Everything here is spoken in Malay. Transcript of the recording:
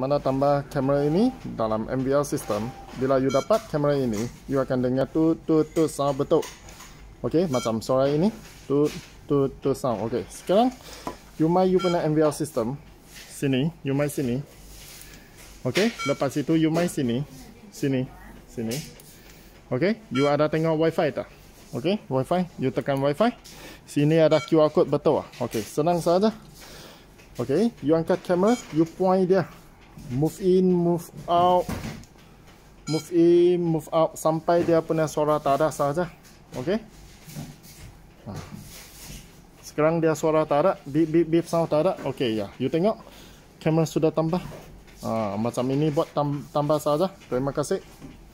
mana tambah kamera ini dalam MBL system. Bila you dapat kamera ini, you akan dengar tu tu tu sound betul. Okey, macam suara ini tu tu tu sound. Okey, sekarang you mai you punya MBL system sini, you mai sini. Okey, lepas itu you mai sini, sini, sini. Okey, you ada tengok wifi tak? Okey, wifi, you tekan wifi. Sini ada QR code betul ah. Okey, senang saja. Okey, you angkat kamera, you point dia move in, move out move in, move out sampai dia punya suara tak ada sahaja eh? ok ha. sekarang dia suara tak ada beep beep beep sound tak ada ok ya, yeah. you tengok kamera sudah tambah uh, macam ini buat tambah sahaja terima kasih